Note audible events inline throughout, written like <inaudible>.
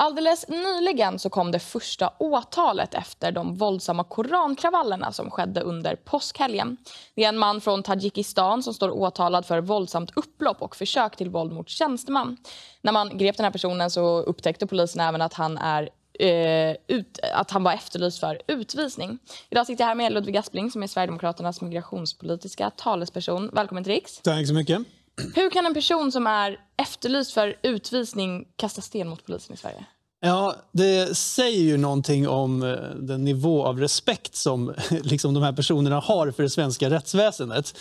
Alldeles nyligen så kom det första åtalet efter de våldsamma korankravallerna som skedde under påskhelgen. Det är en man från Tadzjikistan som står åtalad för våldsamt upplopp och försök till våld mot tjänsteman. När man grep den här personen så upptäckte polisen även att han är eh, ut, att han var efterlyst för utvisning. Idag sitter jag här med Ludvig Aspling som är Sverigedemokraternas migrationspolitiska talesperson. Välkommen till Riks. Tack så mycket. Hur kan en person som är efterlyst för utvisning kasta sten mot polisen i Sverige? Ja, det säger ju någonting om eh, den nivå av respekt som <laughs> liksom, de här personerna har för det svenska rättsväsendet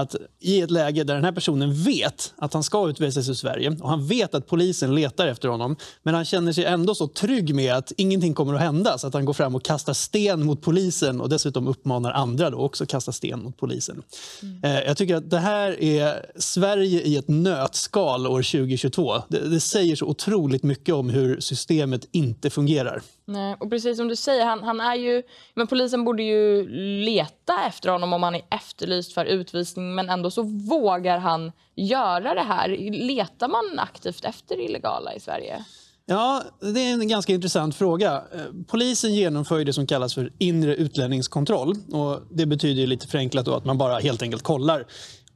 att i ett läge där den här personen vet att han ska utvisas ur Sverige och han vet att polisen letar efter honom men han känner sig ändå så trygg med att ingenting kommer att hända så att han går fram och kastar sten mot polisen och dessutom uppmanar andra då också att kasta sten mot polisen. Mm. Eh, jag tycker att det här är Sverige i ett nötskal år 2022. Det, det säger så otroligt mycket om hur systemet inte fungerar. Nej, och precis som du säger, han, han, är ju, men polisen borde ju leta efter honom om han är efterlyst för utvisning men ändå så vågar han göra det här. Letar man aktivt efter illegala i Sverige? Ja, det är en ganska intressant fråga. Eh, polisen genomför det som kallas för inre utlänningskontroll. Och det betyder lite förenklat att man bara helt enkelt kollar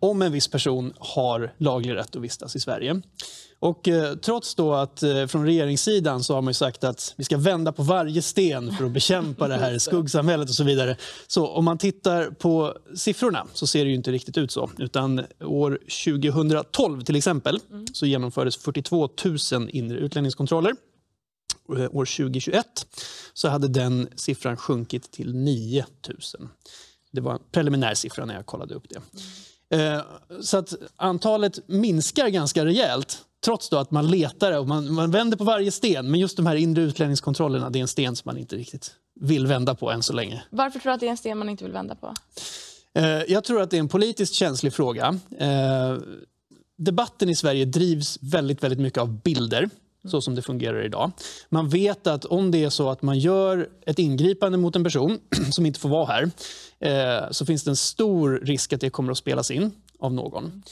om en viss person har laglig rätt att vistas i Sverige. Och eh, trots då att eh, från regeringssidan så har man sagt att vi ska vända på varje sten för att bekämpa det här <laughs> skuggsamhället och så vidare. Så om man tittar på siffrorna så ser det ju inte riktigt ut så. Utan år 2012 till exempel mm. så genomfördes 42 000 inre utlänningskontroller. Eh, år 2021 så hade den siffran sjunkit till 9 000. Det var en preliminär siffra när jag kollade upp det. Mm. Eh, så att antalet minskar ganska rejält trots att man letar och man, man, vänder på varje sten. Men just de här inre utlänningskontrollerna, det är en sten som man inte riktigt vill vända på än så länge. Varför tror du att det är en sten man inte vill vända på? Eh, jag tror att det är en politiskt känslig fråga. Eh, debatten i Sverige drivs väldigt, väldigt mycket av bilder så som det fungerar idag. Man vet att om det är så att man gör ett ingripande mot en person <clears throat> som inte får vara här eh, så finns det en stor risk att det kommer att spelas in av någon.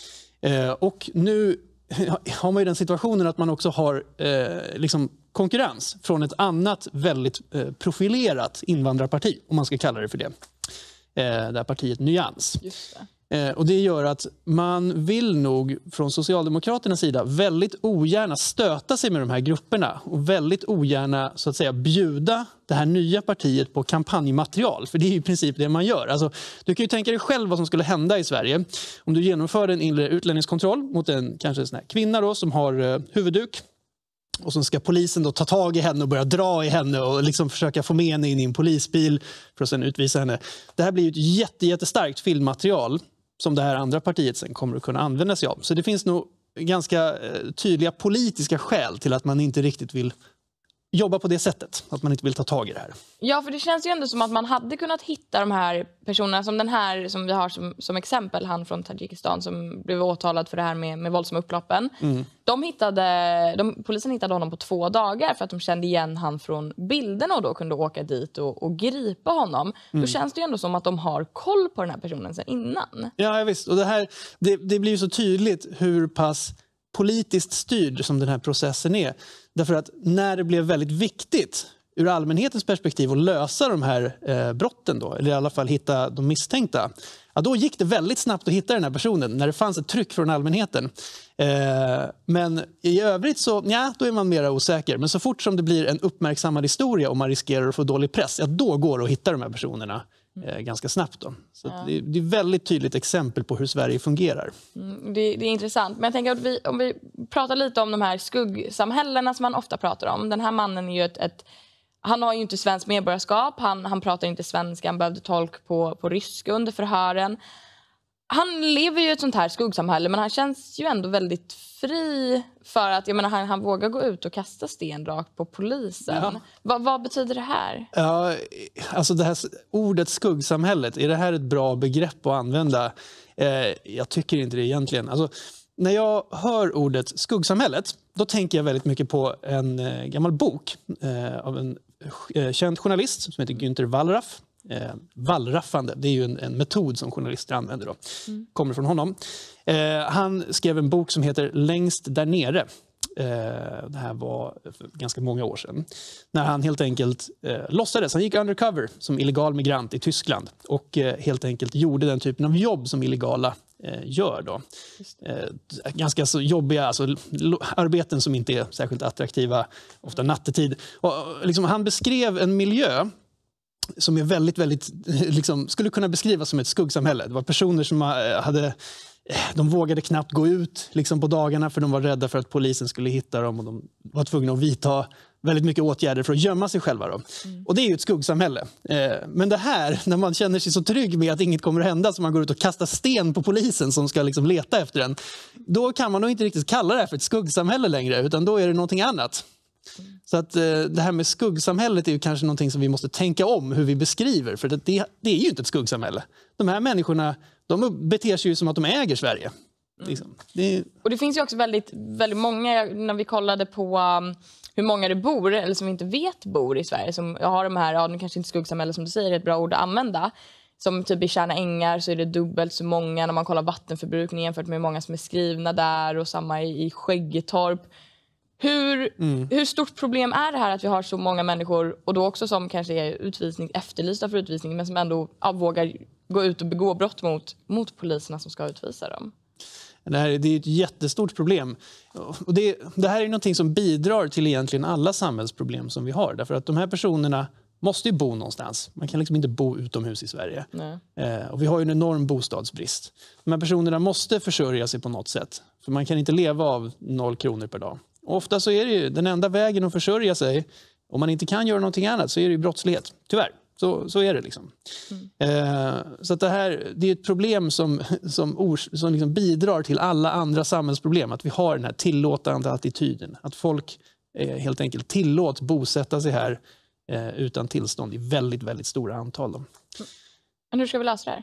Eh, och nu <laughs> har man ju den situationen att man också har eh, liksom konkurrens från ett annat väldigt profilerat invandrarparti, om man ska kalla det för det. det här partiet Nyans. Just det Eh, och Det gör att man vill nog från Socialdemokraternas sida väldigt ogärna stöta sig med de här grupperna och väldigt ogärna så att säga, bjuda det här nya partiet på kampanjmaterial. För det är i princip det man gör. Alltså, du kan ju tänka dig själv vad som skulle hända i Sverige om du genomförde en inre utlänningskontroll mot en kanske en sån kvinna då, som har eh, huvudduk och så ska polisen då ta tag i henne och börja dra i henne och liksom försöka få med henne in i en polisbil för att sen utvisa henne. Det här blir ju ett jätte, jättestarkt filmmaterial som det här andra partiet sen kommer att kunna använda sig av. Så det finns nog ganska eh, tydliga politiska skäl till att man inte riktigt vill jobba på det sättet, att man inte vill ta tag i det här. Ja, för det känns ju ändå som att man hade kunnat hitta de här personerna, som den här som vi har som, som exempel, han från Tadzjikistan som blev åtalad för det här med, med våldsamma upploppen. Mm. De hittade, de, polisen hittade honom på två dagar för att de kände igen han från bilderna och då kunde åka dit och, och gripa honom. Mm. Då känns det ju ändå som att de har koll på den här personen sedan innan. Ja, visst. Och det, här, det, det blir ju så tydligt hur pass politiskt styrd som den här processen är. Därför att när det blev väldigt viktigt ur allmänhetens perspektiv att lösa de här eh, brotten, då, eller i alla fall hitta de misstänkta, ja, då gick det väldigt snabbt att hitta den här personen när det fanns ett tryck från allmänheten. Eh, men i övrigt så ja, då är man mer osäker. Men så fort som det blir en uppmärksammad historia och man riskerar att få dålig press, ja, då går det att hitta de här personerna. Mm. eh, ganska snabbt. Då. Så ja. det, det, är ett väldigt tydligt exempel på hur Sverige fungerar. Mm, det, det, är intressant. Men jag tänker att vi, om vi pratar lite om de här skuggsamhällena som man ofta pratar om. Den här mannen är ju ett, ett han har ju inte svenskt medborgarskap, han, han pratar inte svenska, han behövde tolk på, på ryska under förhören han lever ju i ett sånt här skuggsamhälle men han känns ju ändå väldigt fri för att jag menar, han, han vågar gå ut och kasta sten rakt på polisen. Ja. Va, vad betyder det här? Ja, alltså det här ordet skuggsamhället, är det här ett bra begrepp att använda? Eh, jag tycker inte det egentligen. Alltså, när jag hör ordet skuggsamhället då tänker jag väldigt mycket på en eh, gammal bok eh, av en eh, känd journalist som heter Günter Wallraff eh, wallraffande. Det är ju en, en, metod som journalister använder. Då. Mm. kommer från honom. Eh, han skrev en bok som heter Längst där nere. Eh, det här var för ganska många år sedan. När han helt enkelt eh, låtsades. Han gick undercover som illegal migrant i Tyskland och eh, helt enkelt gjorde den typen av jobb som illegala eh, gör. Då. Eh, ganska så jobbiga alltså, arbeten som inte är särskilt attraktiva, ofta nattetid. Och, liksom, han beskrev en miljö som är väldigt, väldigt, eh, liksom, skulle kunna beskrivas som ett skuggsamhälle. Det var personer som eh, hade eh, de vågade knappt gå ut liksom, på dagarna för de var rädda för att polisen skulle hitta dem och de var tvungna att vidta väldigt mycket åtgärder för att gömma sig själva. Då. Mm. Och Det är ju ett skuggsamhälle. men det här, <laughs> när man känner sig så trygg med att inget kommer att hända så man går ut och kastar sten på polisen som ska liksom leta efter en. Då kan man nog inte riktigt kalla det här för ett skuggsamhälle längre utan då är det någonting annat. Så att eh, det här med skuggsamhället är ju kanske någonting som vi måste tänka om hur vi beskriver. För det, det är ju inte ett skuggsamhälle. De här människorna de beter sig ju som att de äger Sverige. Mm. Liksom. Det... Och det finns ju också väldigt, väldigt många, när vi kollade på um, hur många det bor, eller som vi inte vet bor i Sverige, som har de här, ja nu kanske inte skuggsamhälle som du säger är ett bra ord att använda, som typ i Tjärna ängar så är det dubbelt så många när man kollar vattenförbrukning jämfört med hur många som är skrivna där och samma i Skäggetorp. Hur, mm. hur stort problem är det här att vi har så många människor och då också som kanske är utvisning, efterlysta för utvisning men som ändå ja, vågar gå ut och begå brott mot, mot poliserna som ska utvisa dem? Det, här, det är ett jättestort problem. Och det, det här är någonting som bidrar till egentligen alla samhällsproblem som vi har. Därför att de här personerna måste ju bo någonstans. Man kan liksom inte bo utomhus i Sverige. Eh, och vi har en enorm bostadsbrist. De här personerna måste försörja sig på något sätt. För Man kan inte leva av noll kronor per dag ofta så är det ju den enda vägen att försörja sig, om man inte kan göra någonting annat, så är det ju brottslighet. Tyvärr. Så, så är det. liksom. Mm. Eh, så det här det är ett problem som, som, ors, som liksom bidrar till alla andra samhällsproblem. Att vi har den här tillåtande attityden. Att folk eh, helt enkelt tillåts bosätta sig här eh, utan tillstånd i väldigt, väldigt stora antal. Mm. Men hur ska vi lösa det här?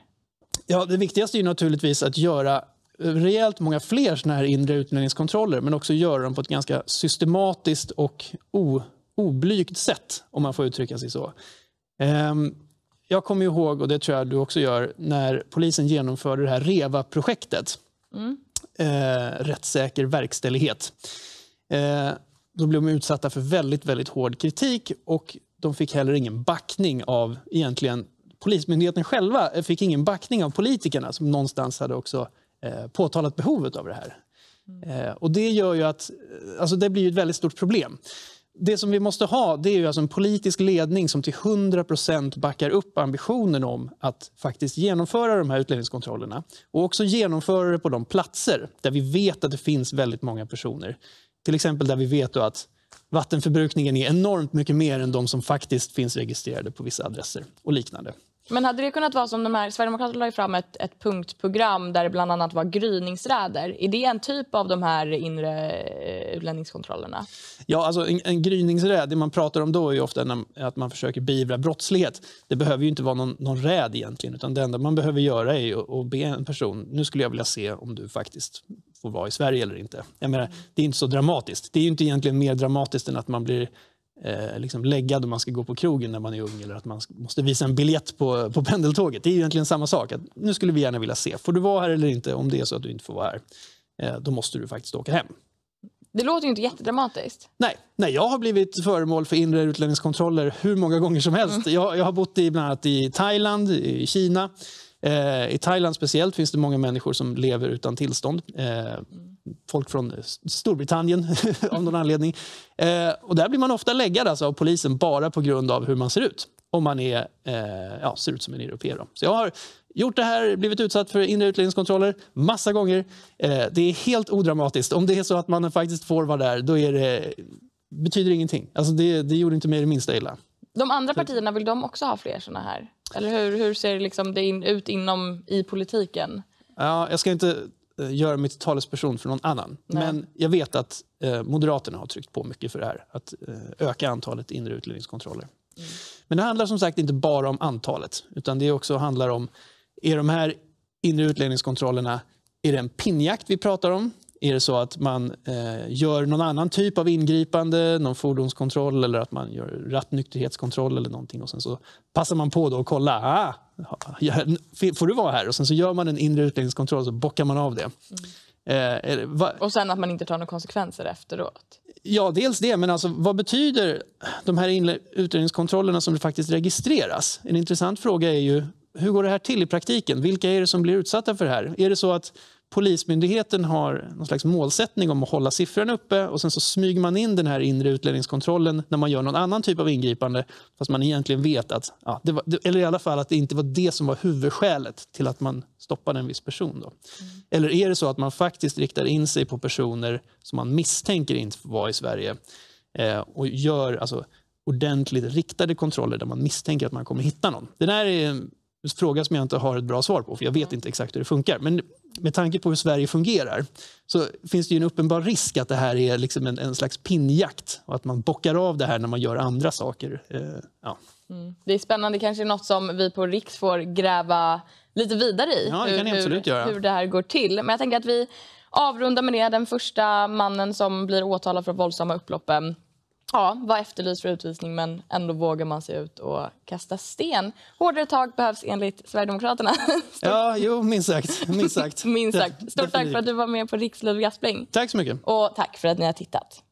Ja, det viktigaste är naturligtvis att göra rejält många fler såna här inre utlänningskontroller men också göra dem på ett ganska systematiskt och oblygt sätt, om man får uttrycka sig så. Ehm, jag kommer ihåg, och det tror jag du också gör, när polisen genomförde det här REVA-projektet. Mm. Ehm, rättssäker verkställighet. Ehm, då blev de utsatta för väldigt, väldigt hård kritik och de fick heller ingen backning av egentligen Polismyndigheten själva eh, fick ingen backning av politikerna som någonstans hade också Eh, påtalat behovet av det här. Mm. Eh, och det gör ju att eh, alltså det blir ett väldigt stort problem. Det som vi måste ha det är ju alltså en politisk ledning som till 100 backar upp ambitionen om att faktiskt genomföra de här utlänningskontrollerna och också genomföra det på de platser där vi vet att det finns väldigt många personer. Till exempel där vi vet att vattenförbrukningen är enormt mycket mer än de som faktiskt finns registrerade på vissa adresser och liknande. Men hade det kunnat vara som de här, Sverigedemokraterna la ju fram ett, ett punktprogram där det bland annat var gryningsräder. Är det en typ av de här inre eh, utlänningskontrollerna? Ja, alltså en, en gryningsräd, det man pratar om då är ju ofta när, att man försöker beivra brottslighet. Det behöver ju inte vara någon, någon räd egentligen, utan det enda man behöver göra är att, att be en person, nu skulle jag vilja se om du faktiskt får vara i Sverige eller inte. Jag menar, det är inte så dramatiskt. Det är ju inte egentligen mer dramatiskt än att man blir eh, liksom lägga då man ska gå på krogen när man är ung eller att man måste visa en biljett på, på pendeltåget. Det är egentligen samma sak. Att nu skulle vi gärna vilja se, får du vara här eller inte? Om det är så att du inte får vara här, eh, då måste du faktiskt åka hem. Det låter ju inte jättedramatiskt. Nej, nej, jag har blivit föremål för inre utlänningskontroller hur många gånger som helst. Mm. Jag, jag, har bott i bland annat i Thailand, i Kina. Eh, I Thailand speciellt finns det många människor som lever utan tillstånd. Eh, mm folk från Storbritannien <laughs> av någon anledning. Eh, och där blir man ofta läggad alltså av polisen bara på grund av hur man ser ut. Om man är, eh, ja, ser ut som en europeer. Så jag har gjort det här, blivit utsatt för inre utlänningskontroller massa gånger. Eh, det är helt odramatiskt. Om det är så att man faktiskt får vara där, då är det, betyder det ingenting. Alltså det, det gjorde inte mig det minsta illa. De andra partierna, vill de också ha fler såna här? Eller hur, hur ser liksom det in, ut inom, i politiken? Ja, jag ska inte Eh, göra mig till talesperson för någon annan. Nej. Men jag vet att eh, Moderaterna har tryckt på mycket för det här. Att eh, öka antalet inre utlänningskontroller. Mm. Men det handlar som sagt inte bara om antalet. Utan det också handlar om, är de här inre utlänningskontrollerna är det en pinnjakt vi pratar om? är det så att man eh, gör någon annan typ av ingripande, någon fordonskontroll eller att man gör rattnykterhetskontroll eller någonting och sen så passar man på då och kollar. Ah, får du vara här? Och sen så gör man en inre utlänningskontroll och så bockar man av det. Mm. Eh, och sen att man inte tar några konsekvenser efteråt? Ja, dels det. Men alltså, vad betyder de här utredningskontrollerna som faktiskt registreras? En intressant fråga är ju hur går det här till i praktiken? Vilka är det som blir utsatta för det här? Är det så att Polismyndigheten har någon slags målsättning om att hålla siffran uppe och sen så smyger man in den här inre utlänningskontrollen när man gör någon annan typ av ingripande fast man egentligen vet att, ja, var, eller i alla fall att det inte var det som var huvudskälet till att man stoppade en viss person. Då. Mm. Eller är det så att man faktiskt riktar in sig på personer som man misstänker inte var i Sverige eh, och gör alltså, ordentligt riktade kontroller där man misstänker att man kommer hitta någon. Det där är en fråga som jag inte har ett bra svar på, för jag vet mm. inte exakt hur det funkar. Men med tanke på hur Sverige fungerar så finns det en uppenbar risk att det här är liksom en, en slags pinnjakt och att man bockar av det här när man gör andra saker. Eh, ja. mm. Det är spännande, kanske något som vi på Riks får gräva lite vidare i. Ja, det kan hur, absolut göra. hur det här går till. Men jag tänker att vi avrundar med det. Den första mannen som blir åtalad för våldsamma upploppen ja, var efterlyst för utvisning men ändå vågar man sig ut och kasta sten. Hårdare tag behövs enligt Sverigedemokraterna. <laughs> ja, jo, minst sagt. Minst sagt. <laughs> minst sagt. Stort tack för att du var med på Riksliv Gaspling. Tack så mycket. Och tack för att ni har tittat.